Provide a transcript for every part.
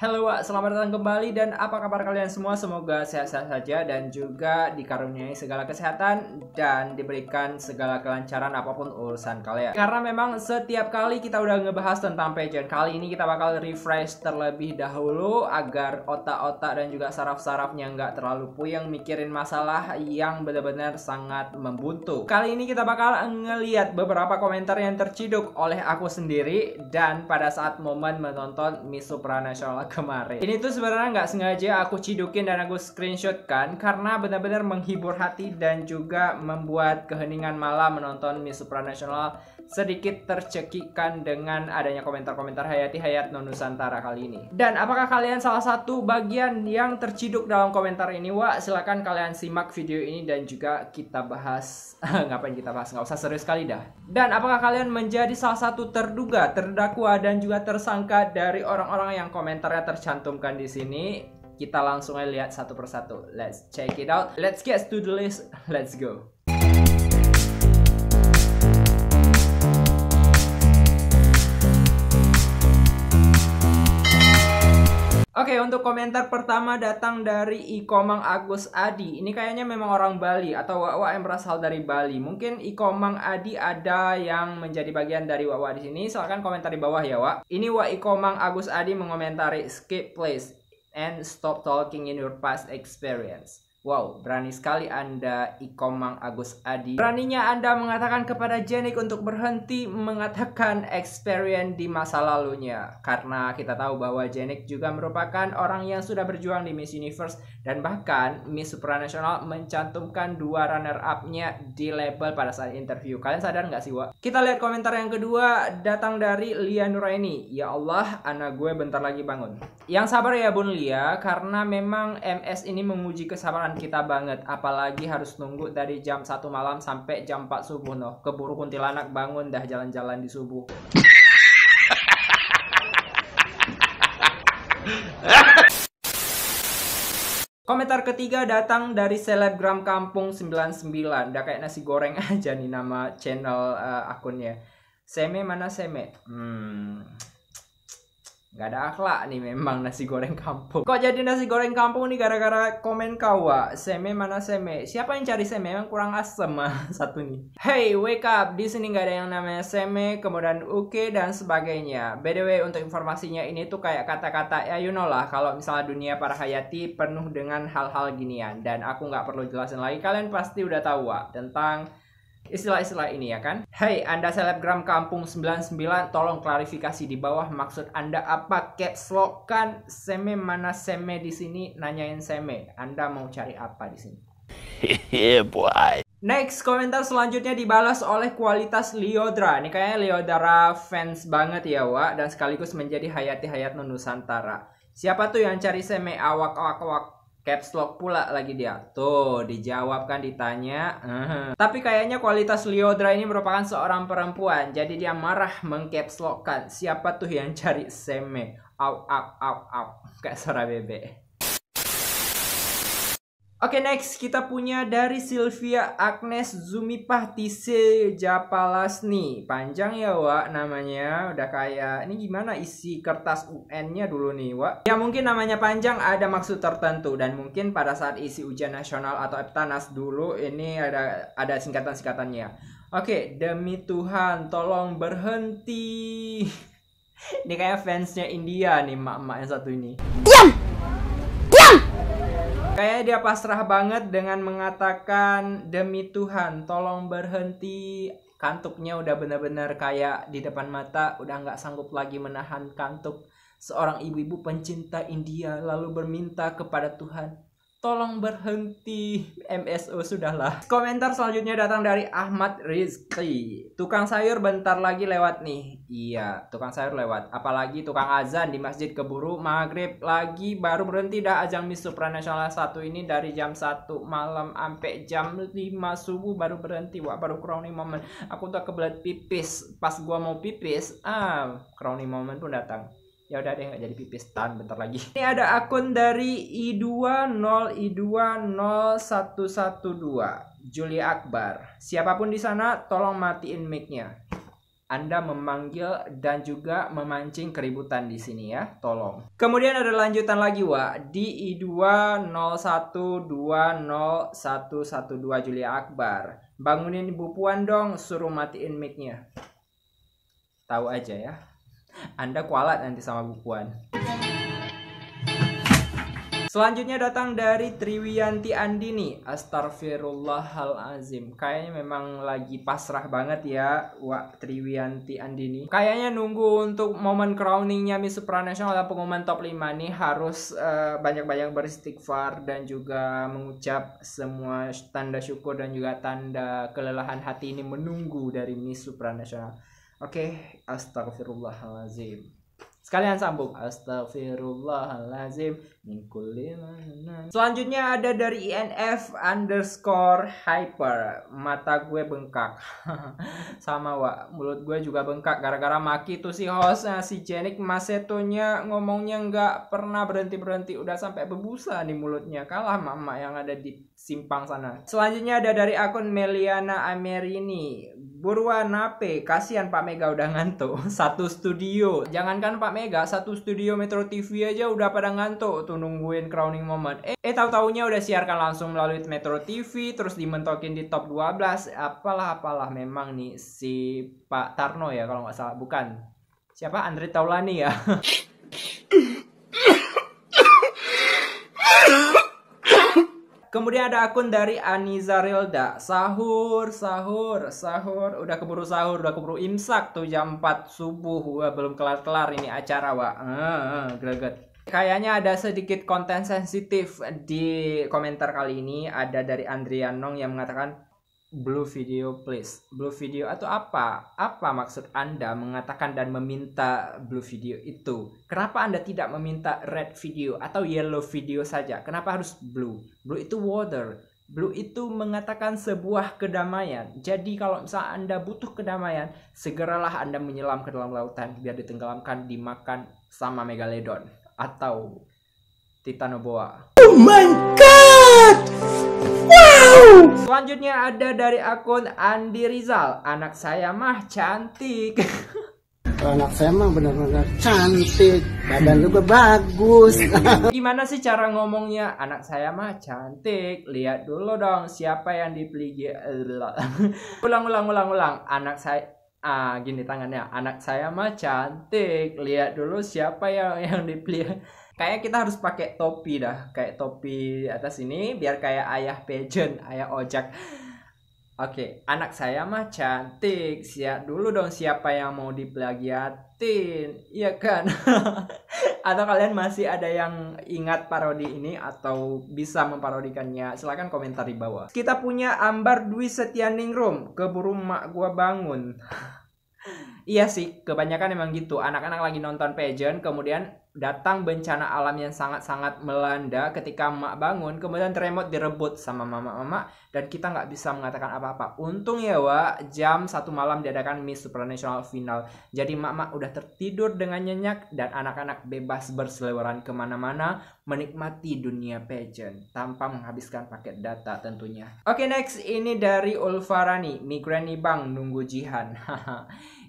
Halo, selamat datang kembali dan apa kabar kalian semua? Semoga sehat-sehat saja dan juga dikaruniai segala kesehatan dan diberikan segala kelancaran apapun urusan kalian. Karena memang setiap kali kita udah ngebahas tentang pageant, kali ini kita bakal refresh terlebih dahulu agar otak-otak dan juga saraf-sarafnya nggak terlalu puyeng mikirin masalah yang benar-benar sangat membuntu. Kali ini kita bakal ngeliat beberapa komentar yang terciduk oleh aku sendiri dan pada saat momen menonton Miss Supranational kemarin. Ini tuh sebenarnya nggak sengaja aku cidukin dan aku screenshot kan karena benar-benar menghibur hati dan juga membuat keheningan malam menonton Miss Supranational sedikit tercekikan dengan adanya komentar-komentar Hayati Hayat Non Nusantara kali ini. Dan apakah kalian salah satu bagian yang terciduk dalam komentar ini? Wah, silahkan kalian simak video ini dan juga kita bahas ngapain kita bahas nggak usah serius kali dah. Dan apakah kalian menjadi salah satu terduga, terdakwa dan juga tersangka dari orang-orang yang komentarnya akan tercantumkan di sini. Kita langsung aja lihat satu persatu. Let's check it out. Let's get to the list. Let's go. Oke, untuk komentar pertama datang dari Ikomang Agus Adi. Ini kayaknya memang orang Bali atau Wawa yang berasal dari Bali. Mungkin Ikomang Adi ada yang menjadi bagian dari Wawa di sini. Silahkan komentar di bawah ya, Wak. Ini Wak Ikomang Agus Adi mengomentari skip place and stop talking in your past experience. Wow, berani sekali Anda Ikomang Agus Adi. Beraninya Anda mengatakan kepada Jenik untuk berhenti mengatakan experience di masa lalunya. Karena kita tahu bahwa Jenik juga merupakan orang yang sudah berjuang di Miss Universe dan bahkan Miss Supranational mencantumkan dua runner-up-nya di label pada saat interview. Kalian sadar nggak sih, Wak? Kita lihat komentar yang kedua datang dari Lia Nuraini. Ya Allah, anak gue bentar lagi bangun. Yang sabar ya Bun Lia, karena memang MS ini menguji kesabaran kita banget apalagi harus nunggu dari jam 1 malam sampai jam 4 subuh noh keburu kuntilanak bangun dah jalan-jalan di subuh Komentar ketiga datang dari selebgram kampung 99. Udah kayak nasi goreng aja nih nama channel uh, akunnya. Seme mana Seme? Hmm, Gak ada akhlak nih memang nasi goreng kampung. Kok jadi nasi goreng kampung nih gara-gara komen kau, Wak? Seme mana Seme? Siapa yang cari Seme? Memang kurang asem mah satu nih. Hey, wake up. Di sini gak ada yang namanya Seme, kemudian Uke, dan sebagainya. By the way, untuk informasinya ini tuh kayak kata-kata, ya you know lah, kalau misalnya dunia para hayati penuh dengan hal-hal ginian. Dan aku gak perlu jelasin lagi, kalian pasti udah tahu, Wak, tentang istilah-istilah ini ya kan. hey, Anda selebgram kampung 99 tolong klarifikasi di bawah maksud Anda apa caps lock kan seme mana seme di sini nanyain seme. Anda mau cari apa di sini? Hehehe, boy. Next, komentar selanjutnya dibalas oleh kualitas Liodra. Ini kayaknya Liodra fans banget ya, Wak. Dan sekaligus menjadi hayati hayat Nusantara. Siapa tuh yang cari seme awak-awak-awak Caps lock pula lagi dia. Tuh, dijawab kan ditanya. Uh. Tapi kayaknya kualitas Liodra ini merupakan seorang perempuan. Jadi dia marah mengcaps lockkan. Siapa tuh yang cari seme? Au, au, au, au. Kayak suara bebek. Oke okay, next kita punya dari Sylvia Agnes Zumi Zumipahtise Japalasni Panjang ya Wak namanya Udah kayak ini gimana isi kertas UN nya dulu nih Wak Ya mungkin namanya panjang ada maksud tertentu Dan mungkin pada saat isi ujian nasional atau EPTANAS dulu Ini ada ada singkatan-singkatannya Oke okay, demi Tuhan tolong berhenti Ini kayak fansnya India nih mak-mak yang satu ini Diam! Diam! Kayaknya dia pasrah banget dengan mengatakan demi Tuhan tolong berhenti kantuknya udah benar-benar kayak di depan mata udah nggak sanggup lagi menahan kantuk seorang ibu-ibu pencinta India lalu berminta kepada Tuhan Tolong berhenti MSO sudahlah. Komentar selanjutnya datang dari Ahmad Rizky Tukang sayur bentar lagi lewat nih. Iya, tukang sayur lewat. Apalagi tukang azan di masjid keburu maghrib lagi baru berhenti dah ajang Miss Supranasional satu ini dari jam 1 malam sampai jam 5 subuh baru berhenti. Wah, baru crowning moment. Aku tuh kebelet pipis. Pas gua mau pipis, ah crowning moment pun datang ya udah deh nggak jadi pipis tan bentar lagi ini ada akun dari i 20 i 20112 Juli Akbar siapapun di sana tolong matiin micnya anda memanggil dan juga memancing keributan di sini ya, tolong. Kemudian ada lanjutan lagi, Wa. Di I20120112 juli Akbar. Bangunin Ibu Puan dong, suruh matiin micnya Tahu aja ya. Anda kualat nanti sama bukuan. Selanjutnya datang dari Triwianti Andini. Astagfirullahalazim. Kayaknya memang lagi pasrah banget ya, Wak Triwianti Andini. Kayaknya nunggu untuk momen crowningnya Miss Supranational atau pengumuman top 5 nih harus banyak eh, banyak-banyak beristighfar dan juga mengucap semua tanda syukur dan juga tanda kelelahan hati ini menunggu dari Miss Supranational. Oke, okay. astagfirullahalazim. Sekalian sambung astagfirullahalazim Selanjutnya ada dari INF underscore hyper Mata gue bengkak Sama wa mulut gue juga bengkak Gara-gara maki tuh si hostnya si Jenik Masetonya ngomongnya nggak pernah berhenti-berhenti Udah sampai bebusa nih mulutnya Kalah mama yang ada di simpang sana Selanjutnya ada dari akun Meliana Amerini Buruan nape, kasihan Pak Mega udah ngantuk. Satu studio. Jangankan Pak Mega, satu studio Metro TV aja udah pada ngantuk tuh nungguin crowning moment. Eh, eh tahu-taunya udah siarkan langsung melalui Metro TV terus dimentokin di top 12. Apalah apalah memang nih si Pak Tarno ya kalau nggak salah, bukan. Siapa Andre Taulani ya? Kemudian ada akun dari Aniza Rilda. Sahur, sahur, sahur. Udah keburu sahur, udah keburu imsak tuh jam 4 subuh. Wah, belum kelar-kelar ini acara, Wak. Uh, greget. Kayaknya ada sedikit konten sensitif di komentar kali ini. Ada dari Andrian Nong yang mengatakan, blue video please blue video atau apa apa maksud anda mengatakan dan meminta blue video itu kenapa anda tidak meminta red video atau yellow video saja kenapa harus blue blue itu water blue itu mengatakan sebuah kedamaian jadi kalau misalnya anda butuh kedamaian segeralah anda menyelam ke dalam lautan biar ditenggelamkan dimakan sama megalodon atau titanoboa oh my god Selanjutnya ada dari akun Andi Rizal. Anak saya mah cantik. Anak saya mah benar-benar cantik. Badan juga bagus. Gimana sih cara ngomongnya? Anak saya mah cantik. Lihat dulu dong siapa yang dipilih. ulang ulang ulang ulang. Anak saya ah gini tangannya. Anak saya mah cantik. Lihat dulu siapa yang yang dipilih kayak kita harus pakai topi dah kayak topi atas ini biar kayak ayah pageant ayah ojek oke okay, anak saya mah cantik siap dulu dong siapa yang mau diplagiatin iya kan atau kalian masih ada yang ingat parodi ini atau bisa memparodikannya silahkan komentar di bawah kita punya ambar Dwi Setianingrum keburu mak gua bangun Iya sih, kebanyakan emang gitu. Anak-anak lagi nonton pageant, kemudian datang bencana alam yang sangat-sangat melanda ketika mak bangun kemudian remote direbut sama mama-mama dan kita nggak bisa mengatakan apa-apa untung ya wa jam satu malam diadakan Miss Supranational Final jadi mak-mak udah tertidur dengan nyenyak dan anak-anak bebas berseliweran kemana-mana menikmati dunia pageant tanpa menghabiskan paket data tentunya oke okay, next ini dari Ulfarani migran nih bang nunggu jihan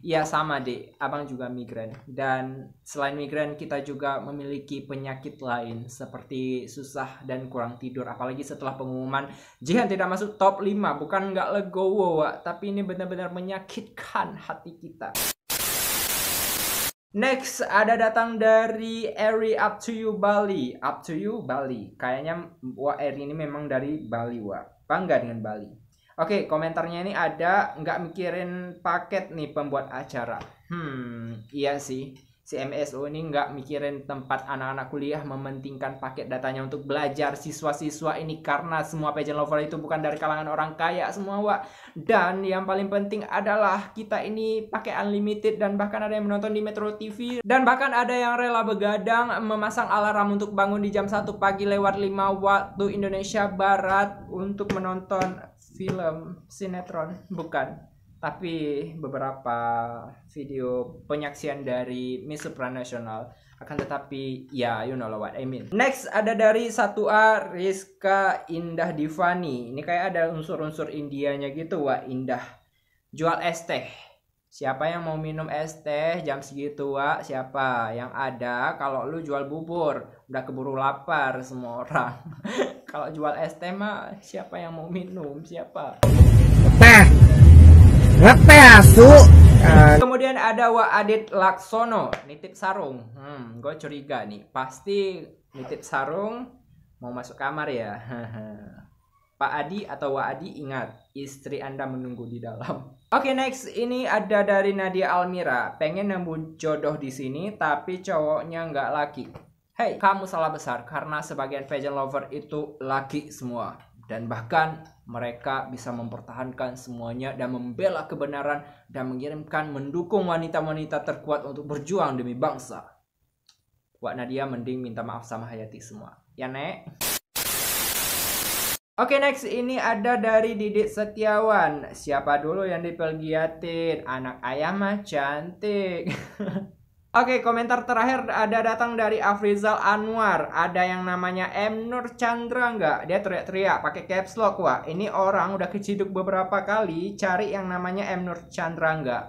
ya sama deh abang juga migran dan selain migran kita juga juga memiliki penyakit lain seperti susah dan kurang tidur apalagi setelah pengumuman Jihan tidak masuk top 5 bukan nggak legowo Wak, tapi ini benar-benar menyakitkan hati kita Next ada datang dari Eri Up to You Bali. Up to You Bali. Kayaknya Wah Eri ini memang dari Bali Wah. Bangga dengan Bali. Oke, komentarnya ini ada nggak mikirin paket nih pembuat acara. Hmm, iya sih si MSO ini nggak mikirin tempat anak-anak kuliah mementingkan paket datanya untuk belajar siswa-siswa ini karena semua pageant lover itu bukan dari kalangan orang kaya semua Wak. Dan yang paling penting adalah kita ini pakai unlimited dan bahkan ada yang menonton di Metro TV dan bahkan ada yang rela begadang memasang alarm untuk bangun di jam 1 pagi lewat 5 waktu Indonesia Barat untuk menonton film sinetron bukan tapi beberapa video penyaksian dari Miss Supranational akan tetapi ya you know what I mean next ada dari satu a Rizka Indah Divani ini kayak ada unsur-unsur Indianya gitu wah Indah jual es teh siapa yang mau minum es teh jam segitu wah siapa yang ada kalau lu jual bubur udah keburu lapar semua orang kalau jual es teh mah siapa yang mau minum siapa teh Ngepe asu. Ya, eh. Kemudian ada Wa Adit Laksono, nitip sarung. Hmm, gue curiga nih, pasti nitip sarung mau masuk kamar ya. Pak Adi atau Wa Adi ingat, istri Anda menunggu di dalam. Oke, okay, next ini ada dari Nadia Almira. Pengen nemu jodoh di sini tapi cowoknya nggak laki. Hey, kamu salah besar karena sebagian fashion lover itu laki semua dan bahkan mereka bisa mempertahankan semuanya dan membela kebenaran dan mengirimkan mendukung wanita-wanita terkuat untuk berjuang demi bangsa. Wak Nadia mending minta maaf sama Hayati semua. Ya, Nek. Oke okay, next ini ada dari Didik Setiawan Siapa dulu yang dipelgiatin Anak ayah mah cantik Oke, komentar terakhir ada datang dari Afrizal Anwar. Ada yang namanya M Nur Chandra nggak? Dia teriak-teriak pakai caps lock, wah. Ini orang udah keciduk beberapa kali cari yang namanya M Nur Chandra nggak?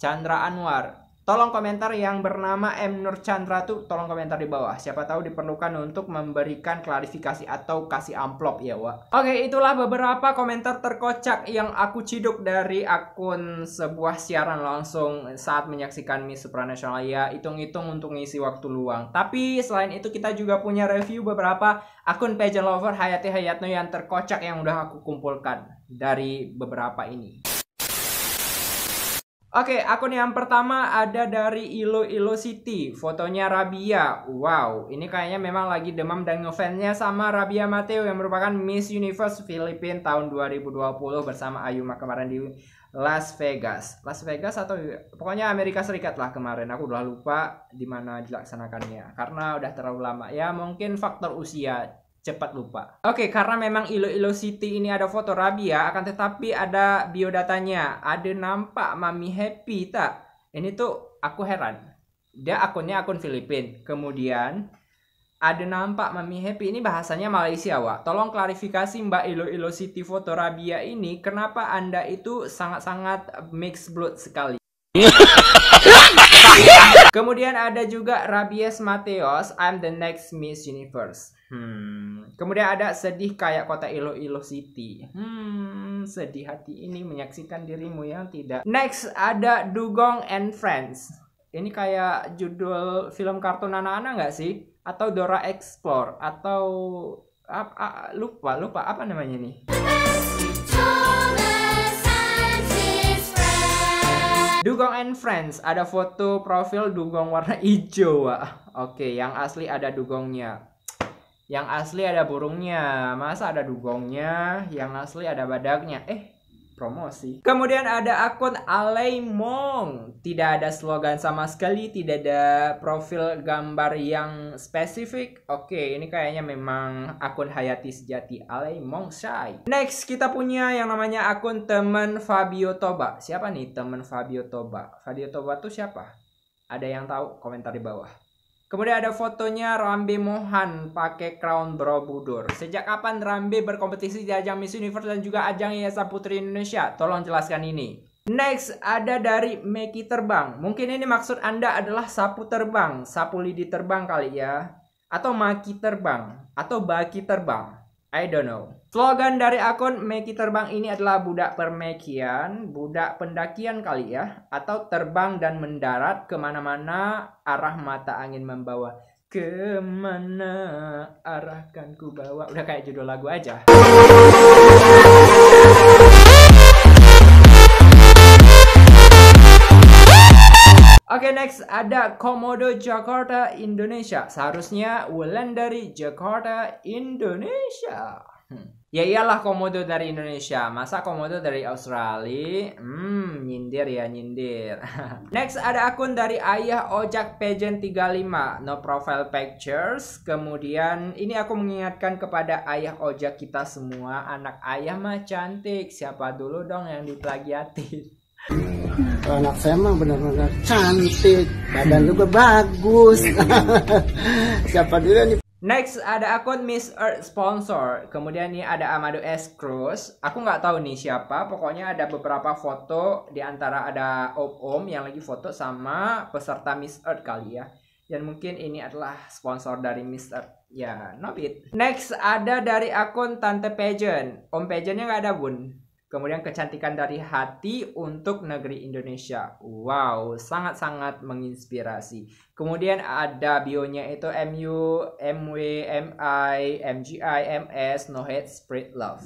Chandra Anwar. Tolong komentar yang bernama M Nur Chandra tuh tolong komentar di bawah. Siapa tahu diperlukan untuk memberikan klarifikasi atau kasih amplop ya, Wak. Oke, itulah beberapa komentar terkocak yang aku ciduk dari akun sebuah siaran langsung saat menyaksikan Miss Supranational ya. Hitung-hitung untuk ngisi waktu luang. Tapi selain itu kita juga punya review beberapa akun pageant lover Hayati Hayatno yang terkocak yang udah aku kumpulkan dari beberapa ini. Oke, akun yang pertama ada dari Ilo Ilo City. Fotonya Rabia. Wow, ini kayaknya memang lagi demam dan ngefansnya sama Rabia Mateo yang merupakan Miss Universe Filipina tahun 2020 bersama Ayuma kemarin di Las Vegas. Las Vegas atau pokoknya Amerika Serikat lah kemarin. Aku udah lupa di mana dilaksanakannya karena udah terlalu lama. Ya, mungkin faktor usia cepat lupa. Oke, karena memang Ilo-Ilo City ini ada foto Rabia, ya, akan tetapi ada biodatanya. Ada nampak Mami Happy tak? Ini tuh aku heran. Dia akunnya akun Filipin. Kemudian ada nampak Mami Happy ini bahasanya Malaysia, Wak. Tolong klarifikasi Mbak Ilo-Ilo City foto Rabia ya ini kenapa Anda itu sangat-sangat mixed blood sekali. Kemudian ada juga Rabies Mateos, I'm the next Miss Universe. Hmm. Kemudian ada sedih kayak kota Ilo Ilo City. Hmm, sedih hati ini menyaksikan dirimu yang tidak. Next ada Dugong and Friends. Ini kayak judul film kartun anak-anak nggak sih? Atau Dora Explore atau apa? lupa lupa apa namanya nih? Dugong and Friends ada foto profil dugong warna hijau. Oke, yang asli ada dugongnya. Yang asli ada burungnya, masa ada dugongnya, yang asli ada badaknya. Eh, promosi. Kemudian ada akun Alemong, Tidak ada slogan sama sekali, tidak ada profil gambar yang spesifik. Oke, ini kayaknya memang akun Hayati Sejati Alemong Shy. Next, kita punya yang namanya akun teman Fabio Toba. Siapa nih teman Fabio Toba? Fabio Toba tuh siapa? Ada yang tahu? Komentar di bawah. Kemudian ada fotonya Rambe Mohan pakai crown Borobudur. Sejak kapan Rambe berkompetisi di ajang Miss Universe dan juga ajang Yayasan Putri Indonesia? Tolong jelaskan ini. Next, ada dari Meki Terbang. Mungkin ini maksud Anda adalah sapu terbang, sapu lidi terbang kali ya. Atau maki terbang, atau baki terbang. I don't know. Slogan dari akun Meki Terbang ini adalah budak permekian, budak pendakian kali ya, atau terbang dan mendarat kemana-mana arah mata angin membawa. Kemana arahkan ku bawa. Udah kayak judul lagu aja. Oke okay, next ada Komodo Jakarta Indonesia. Seharusnya Wulan dari Jakarta Indonesia. Hmm. Ya iyalah komodo dari Indonesia, masa komodo dari Australia? Hmm, nyindir ya nyindir. Next ada akun dari Ayah Ojak Pageant 35, no profile pictures. Kemudian ini aku mengingatkan kepada Ayah Ojak kita semua, anak ayah mah cantik. Siapa dulu dong yang diplagiatin? anak saya mah benar-benar cantik badan juga bagus siapa dulu yang Next ada akun Miss Earth sponsor. Kemudian ini ada Amado S Cruz. Aku nggak tahu nih siapa. Pokoknya ada beberapa foto di antara ada Om Om yang lagi foto sama peserta Miss Earth kali ya. Dan mungkin ini adalah sponsor dari Miss Earth. Ya, yeah, Next ada dari akun Tante Pageant. Om Pageantnya nggak ada bun. Kemudian kecantikan dari hati untuk negeri Indonesia. Wow, sangat-sangat menginspirasi. Kemudian ada bionya itu MU, MW, MI, MGI, MS, No head Spread Love.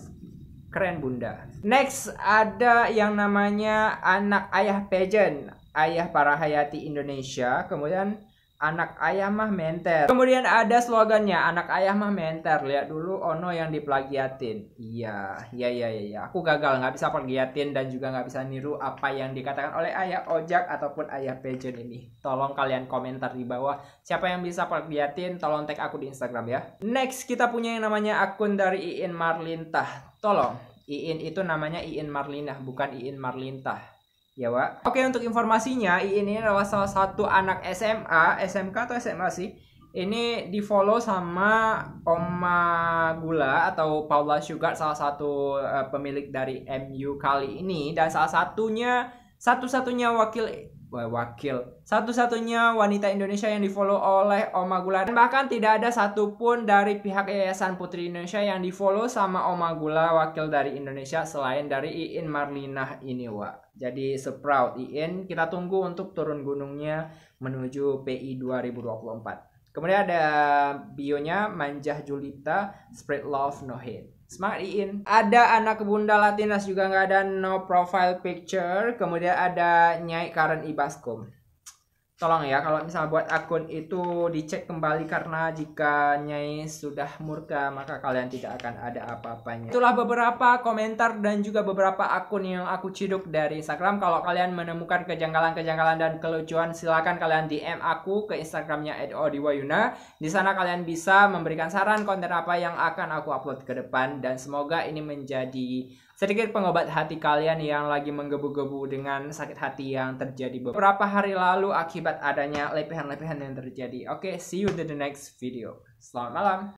Keren bunda. Next ada yang namanya anak ayah pageant. Ayah para hayati Indonesia. Kemudian anak ayah mah menter. Kemudian ada slogannya, anak ayah mah menter. Lihat dulu Ono yang diplagiatin. Iya, iya, iya, iya, iya. Aku gagal, nggak bisa plagiatin dan juga nggak bisa niru apa yang dikatakan oleh ayah ojak ataupun ayah pejen ini. Tolong kalian komentar di bawah siapa yang bisa plagiatin, tolong tag aku di Instagram ya. Next, kita punya yang namanya akun dari Iin Marlintah. Tolong, Iin itu namanya Iin Marlintah, bukan Iin Marlintah Ya, pak. Oke, untuk informasinya, ini adalah salah satu anak SMA, SMK atau SMA sih? Ini di follow sama Oma Gula atau Paula Sugar, salah satu uh, pemilik dari MU kali ini dan salah satunya satu-satunya wakil wakil. Satu-satunya wanita Indonesia yang difollow oleh Oma Gula. Dan bahkan tidak ada satupun dari pihak Yayasan Putri Indonesia yang difollow sama Oma Gula wakil dari Indonesia selain dari Iin Marlina ini, wa Jadi seproud Iin, kita tunggu untuk turun gunungnya menuju PI 2024. Kemudian ada bionya Manjah Julita, spread love no hate smartin Ada anak bunda Latinas juga nggak ada no profile picture. Kemudian ada Nyai Karen Ibaskom tolong ya kalau misalnya buat akun itu dicek kembali karena jika Nyai sudah murka maka kalian tidak akan ada apa-apanya. Itulah beberapa komentar dan juga beberapa akun yang aku ciduk dari Instagram. Kalau kalian menemukan kejanggalan-kejanggalan dan kelucuan silahkan kalian DM aku ke Instagramnya @odiwayuna. Di sana kalian bisa memberikan saran konten apa yang akan aku upload ke depan dan semoga ini menjadi sedikit pengobat hati kalian yang lagi menggebu-gebu dengan sakit hati yang terjadi beberapa hari lalu akibat adanya lepehan-lepehan yang terjadi. Oke, okay, see you in the next video. Selamat malam.